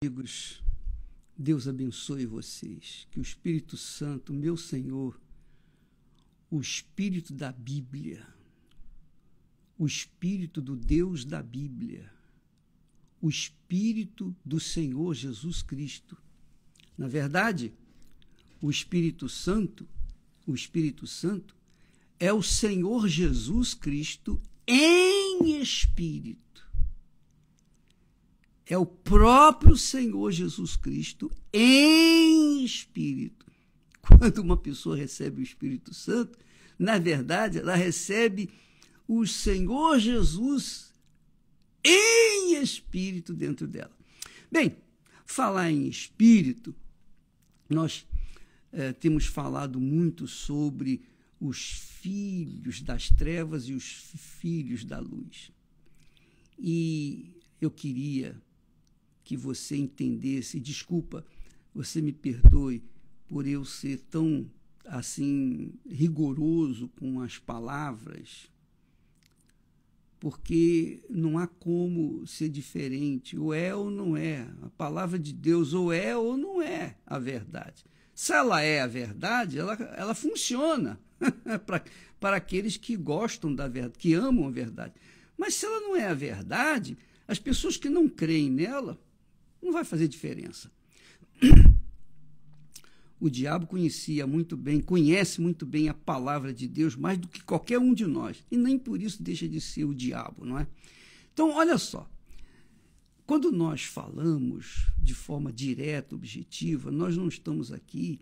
Amigos, Deus abençoe vocês, que o Espírito Santo, meu Senhor, o Espírito da Bíblia, o Espírito do Deus da Bíblia, o Espírito do Senhor Jesus Cristo. Na verdade, o Espírito Santo, o Espírito Santo é o Senhor Jesus Cristo em espírito é o próprio Senhor Jesus Cristo em espírito. Quando uma pessoa recebe o Espírito Santo, na verdade, ela recebe o Senhor Jesus em espírito dentro dela. Bem, falar em espírito, nós eh, temos falado muito sobre os filhos das trevas e os filhos da luz. E eu queria que você entendesse, desculpa, você me perdoe por eu ser tão assim rigoroso com as palavras, porque não há como ser diferente, ou é ou não é, a palavra de Deus ou é ou não é a verdade. Se ela é a verdade, ela, ela funciona para aqueles que gostam da verdade, que amam a verdade. Mas se ela não é a verdade, as pessoas que não creem nela não vai fazer diferença. O diabo conhecia muito bem, conhece muito bem a palavra de Deus mais do que qualquer um de nós. E nem por isso deixa de ser o diabo, não é? Então, olha só. Quando nós falamos de forma direta, objetiva, nós não estamos aqui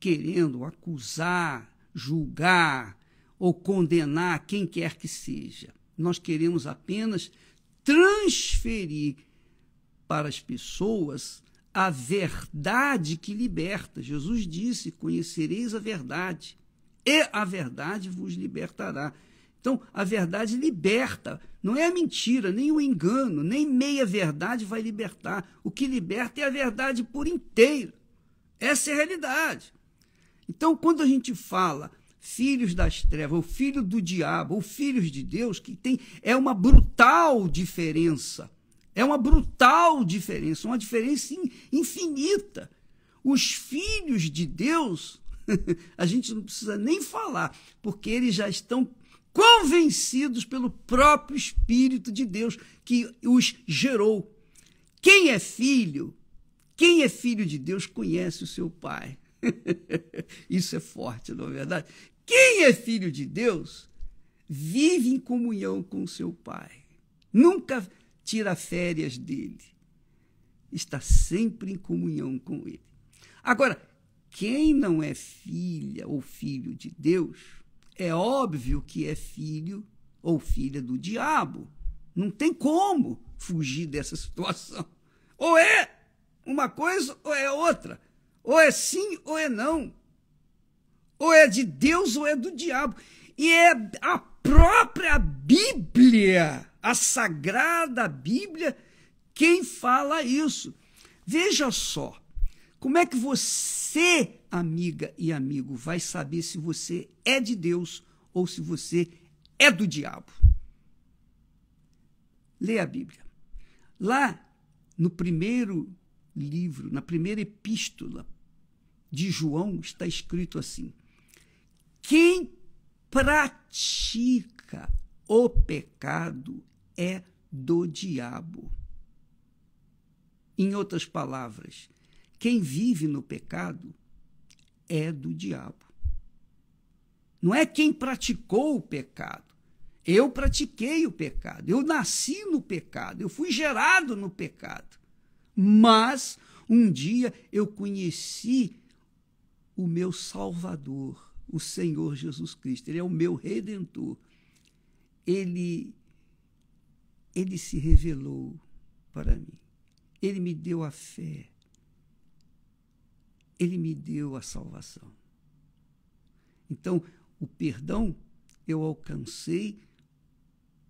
querendo acusar, julgar ou condenar quem quer que seja. Nós queremos apenas transferir para as pessoas a verdade que liberta. Jesus disse: Conhecereis a verdade, e a verdade vos libertará. Então, a verdade liberta, não é a mentira, nem o engano, nem meia-verdade vai libertar. O que liberta é a verdade por inteiro. Essa é a realidade. Então, quando a gente fala filhos das trevas, ou filho do diabo, ou filhos de Deus, que tem é uma brutal diferença é uma brutal diferença, uma diferença infinita. Os filhos de Deus, a gente não precisa nem falar, porque eles já estão convencidos pelo próprio Espírito de Deus que os gerou. Quem é filho, quem é filho de Deus conhece o seu pai. Isso é forte, não é verdade? Quem é filho de Deus vive em comunhão com o seu pai. Nunca tira férias dele. Está sempre em comunhão com ele. Agora, quem não é filha ou filho de Deus, é óbvio que é filho ou filha do diabo. Não tem como fugir dessa situação. Ou é uma coisa ou é outra. Ou é sim ou é não. Ou é de Deus ou é do diabo. E é a própria Bíblia a Sagrada Bíblia quem fala isso. Veja só, como é que você, amiga e amigo, vai saber se você é de Deus ou se você é do diabo? Lê a Bíblia. Lá no primeiro livro, na primeira epístola de João, está escrito assim: Quem pratica o pecado é do diabo. Em outras palavras, quem vive no pecado é do diabo. Não é quem praticou o pecado. Eu pratiquei o pecado, eu nasci no pecado, eu fui gerado no pecado. Mas um dia eu conheci o meu Salvador, o Senhor Jesus Cristo. Ele é o meu redentor. Ele ele se revelou para mim. Ele me deu a fé. Ele me deu a salvação. Então, o perdão eu alcancei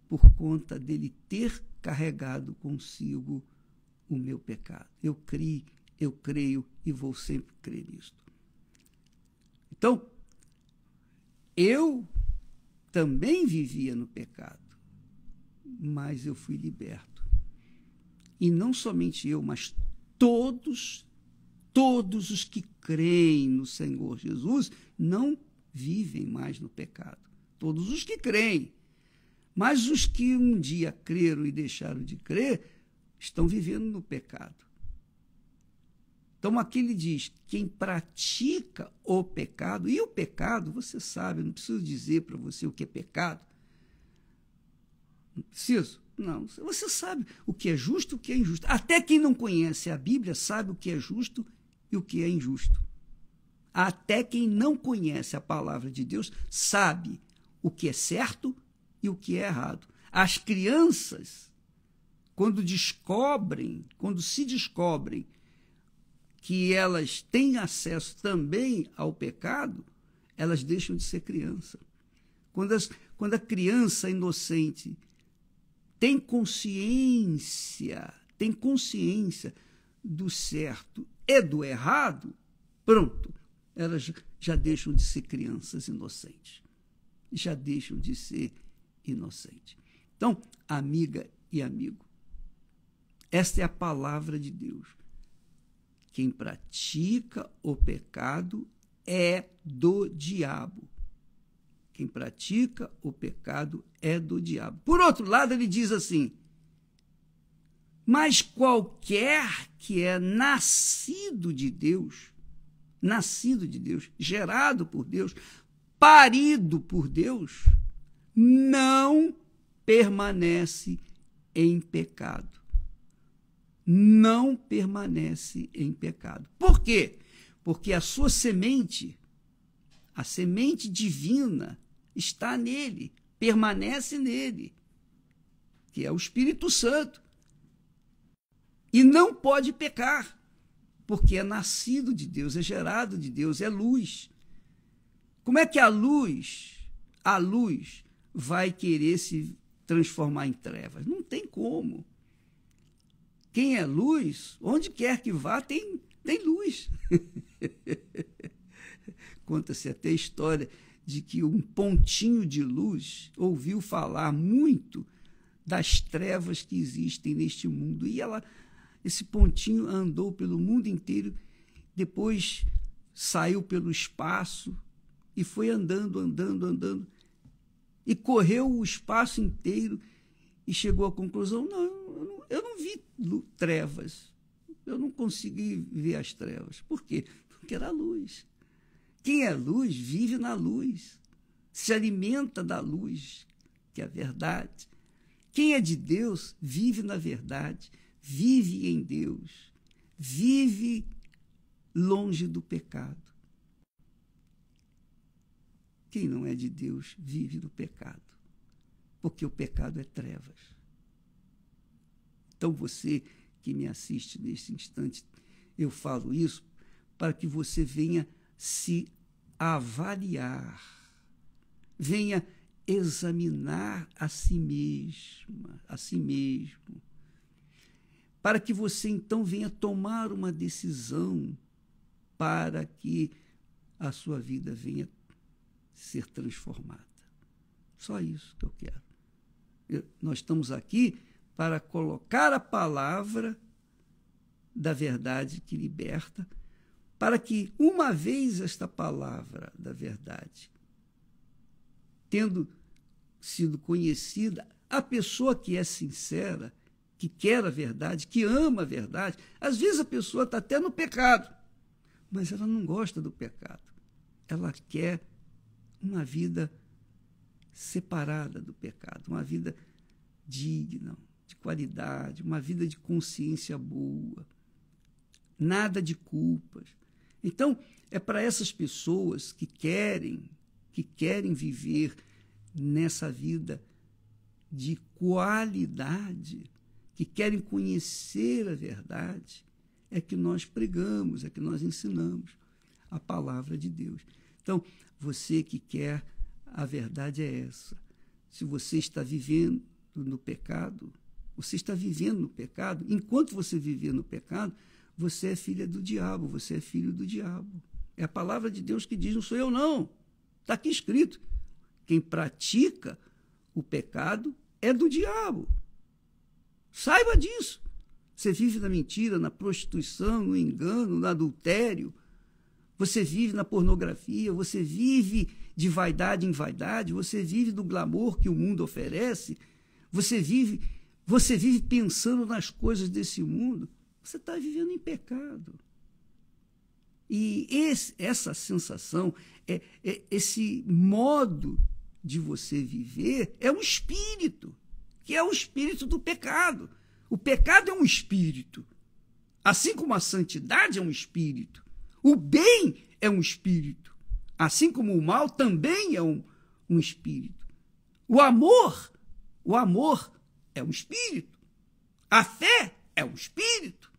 por conta dele ter carregado consigo o meu pecado. Eu criei, eu creio e vou sempre crer nisto. Então, eu também vivia no pecado mas eu fui liberto. E não somente eu, mas todos, todos os que creem no Senhor Jesus não vivem mais no pecado. Todos os que creem. Mas os que um dia creram e deixaram de crer estão vivendo no pecado. Então aqui ele diz: quem pratica o pecado, e o pecado, você sabe, não preciso dizer para você o que é pecado, Preciso? Não. Você sabe o que é justo e o que é injusto. Até quem não conhece a Bíblia sabe o que é justo e o que é injusto. Até quem não conhece a palavra de Deus sabe o que é certo e o que é errado. As crianças, quando descobrem, quando se descobrem que elas têm acesso também ao pecado, elas deixam de ser criança. Quando, as, quando a criança inocente tem consciência, tem consciência do certo e do errado, pronto, elas já deixam de ser crianças inocentes. Já deixam de ser inocentes. Então, amiga e amigo, esta é a palavra de Deus. Quem pratica o pecado é do diabo. Quem pratica o pecado é do diabo. Por outro lado, ele diz assim: Mas qualquer que é nascido de Deus, nascido de Deus, gerado por Deus, parido por Deus, não permanece em pecado. Não permanece em pecado. Por quê? Porque a sua semente, a semente divina, está nele, permanece nele, que é o Espírito Santo. E não pode pecar, porque é nascido de Deus, é gerado de Deus, é luz. Como é que a luz, a luz, vai querer se transformar em trevas? Não tem como. Quem é luz, onde quer que vá, tem, tem luz. Conta-se até história de que um pontinho de luz ouviu falar muito das trevas que existem neste mundo. E ela, esse pontinho andou pelo mundo inteiro, depois saiu pelo espaço e foi andando, andando, andando. E correu o espaço inteiro e chegou à conclusão: não, eu não, eu não vi trevas. Eu não consegui ver as trevas. Por quê? Porque era luz. Quem é luz vive na luz, se alimenta da luz, que é a verdade. Quem é de Deus vive na verdade, vive em Deus, vive longe do pecado. Quem não é de Deus vive no pecado, porque o pecado é trevas. Então você que me assiste neste instante, eu falo isso para que você venha se avaliar, venha examinar a si mesma, a si mesmo, para que você então venha tomar uma decisão para que a sua vida venha ser transformada. Só isso que eu quero. Eu, nós estamos aqui para colocar a palavra da verdade que liberta para que, uma vez esta palavra da verdade, tendo sido conhecida, a pessoa que é sincera, que quer a verdade, que ama a verdade, às vezes a pessoa está até no pecado, mas ela não gosta do pecado. Ela quer uma vida separada do pecado, uma vida digna, de qualidade, uma vida de consciência boa, nada de culpas. Então, é para essas pessoas que querem, que querem viver nessa vida de qualidade, que querem conhecer a verdade, é que nós pregamos, é que nós ensinamos a palavra de Deus. Então, você que quer, a verdade é essa. Se você está vivendo no pecado, você está vivendo no pecado. Enquanto você viver no pecado, você é filha do diabo, você é filho do diabo. É a palavra de Deus que diz, não sou eu não. Está aqui escrito. Quem pratica o pecado é do diabo. Saiba disso. Você vive na mentira, na prostituição, no engano, no adultério. Você vive na pornografia, você vive de vaidade em vaidade, você vive do glamour que o mundo oferece, você vive, você vive pensando nas coisas desse mundo você está vivendo em pecado. E esse, essa sensação, é, é, esse modo de você viver é um espírito, que é o espírito do pecado. O pecado é um espírito, assim como a santidade é um espírito. O bem é um espírito, assim como o mal também é um, um espírito. O amor, o amor é um espírito. A fé é um espírito.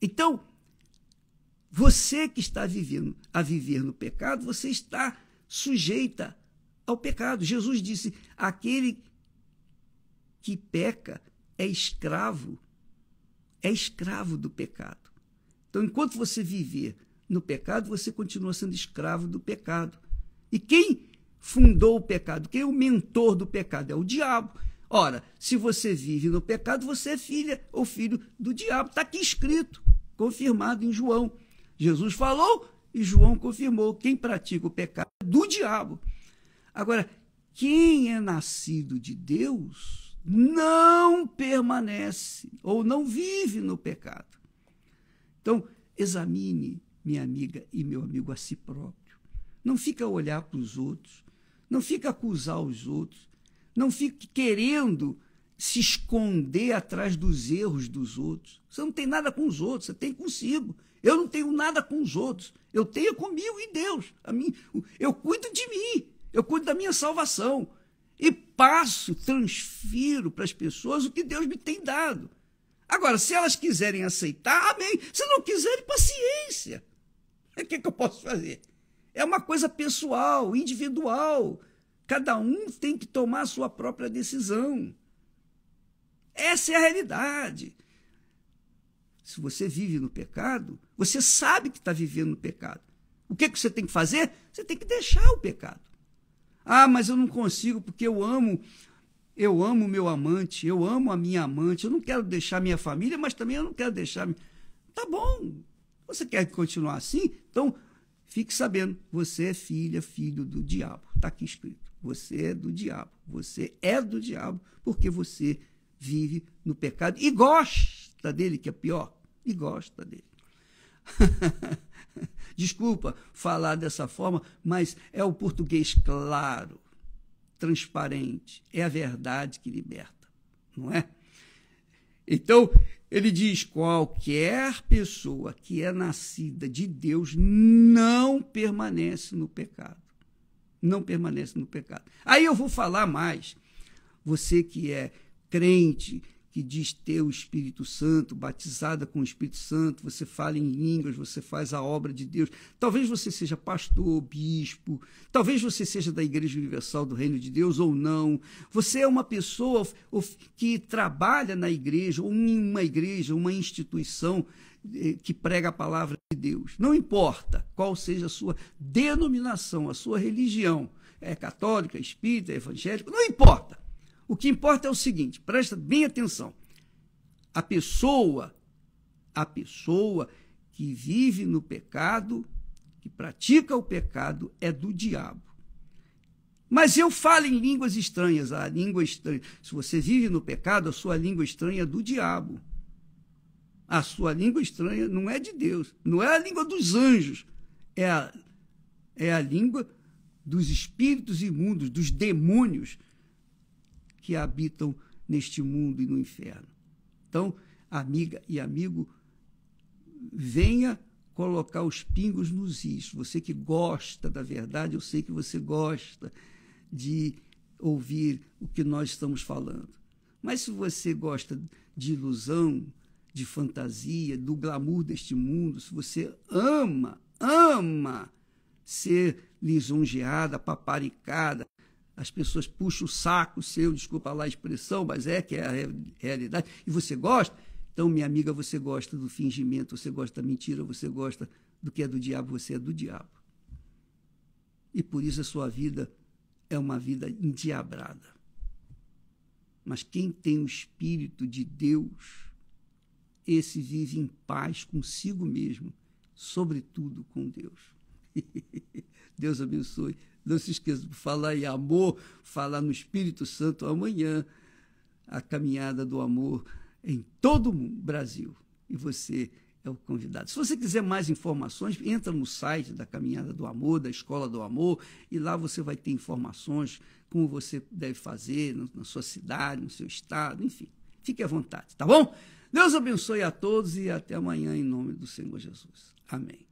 Então, você que está vivendo, a viver no pecado, você está sujeita ao pecado. Jesus disse: aquele que peca é escravo, é escravo do pecado. Então, enquanto você viver no pecado, você continua sendo escravo do pecado. E quem fundou o pecado? Quem é o mentor do pecado? É o diabo. Ora, se você vive no pecado, você é filha ou filho do diabo. Está aqui escrito confirmado em João. Jesus falou e João confirmou: quem pratica o pecado é do diabo. Agora, quem é nascido de Deus não permanece ou não vive no pecado. Então, examine, minha amiga e meu amigo, a si próprio. Não fica a olhar para os outros, não fica a acusar os outros, não fique querendo se esconder atrás dos erros dos outros. Você não tem nada com os outros, você tem consigo. Eu não tenho nada com os outros. Eu tenho comigo e Deus. A mim, eu cuido de mim, eu cuido da minha salvação. E passo, transfiro para as pessoas o que Deus me tem dado. Agora, se elas quiserem aceitar, amém. Se não quiserem, paciência. O que, é que eu posso fazer? É uma coisa pessoal, individual. Cada um tem que tomar a sua própria decisão. Essa é a realidade. Se você vive no pecado, você sabe que está vivendo no pecado. O que, que você tem que fazer? Você tem que deixar o pecado. Ah, mas eu não consigo porque eu amo, eu amo meu amante, eu amo a minha amante, eu não quero deixar minha família, mas também eu não quero deixar. Tá bom. Você quer continuar assim? Então, fique sabendo, você é filha, filho do diabo. Está aqui escrito. Você é do diabo. Você é do diabo porque você vive no pecado e gosta dele, que é pior, e gosta dele. Desculpa falar dessa forma, mas é o português claro, transparente, é a verdade que liberta, não é? Então, ele diz: qualquer pessoa que é nascida de Deus não permanece no pecado. Não permanece no pecado. Aí eu vou falar mais. Você que é crente que diz ter o Espírito Santo, batizada com o Espírito Santo, você fala em línguas, você faz a obra de Deus. Talvez você seja pastor, bispo, talvez você seja da Igreja Universal do Reino de Deus ou não. Você é uma pessoa que trabalha na igreja ou em uma igreja, uma instituição eh, que prega a palavra de Deus. Não importa qual seja a sua denominação, a sua religião, é católica, espírita, evangélica, não importa. O que importa é o seguinte, presta bem atenção. A pessoa, a pessoa que vive no pecado, que pratica o pecado, é do diabo. Mas eu falo em línguas estranhas, a língua estranha. Se você vive no pecado, a sua língua estranha é do diabo. A sua língua estranha não é de Deus, não é a língua dos anjos, é a, é a língua dos espíritos imundos, dos demônios que habitam neste mundo e no inferno. Então, amiga e amigo, venha colocar os pingos nos is. Você que gosta da verdade, eu sei que você gosta de ouvir o que nós estamos falando. Mas se você gosta de ilusão, de fantasia, do glamour deste mundo, se você ama, ama ser lisonjeada, paparicada, as pessoas puxam o saco seu, desculpa lá a expressão, mas é que é a realidade, e você gosta. Então, minha amiga, você gosta do fingimento, você gosta da mentira, você gosta do que é do diabo, você é do diabo. E por isso a sua vida é uma vida endiabrada. Mas quem tem o Espírito de Deus, esse vive em paz consigo mesmo, sobretudo com Deus. Deus abençoe. Não se esqueça de falar em amor, falar no Espírito Santo amanhã. A caminhada do amor em todo o Brasil. E você é o convidado. Se você quiser mais informações, entra no site da Caminhada do Amor, da Escola do Amor, e lá você vai ter informações como você deve fazer na sua cidade, no seu estado, enfim. Fique à vontade, tá bom? Deus abençoe a todos e até amanhã em nome do Senhor Jesus. Amém.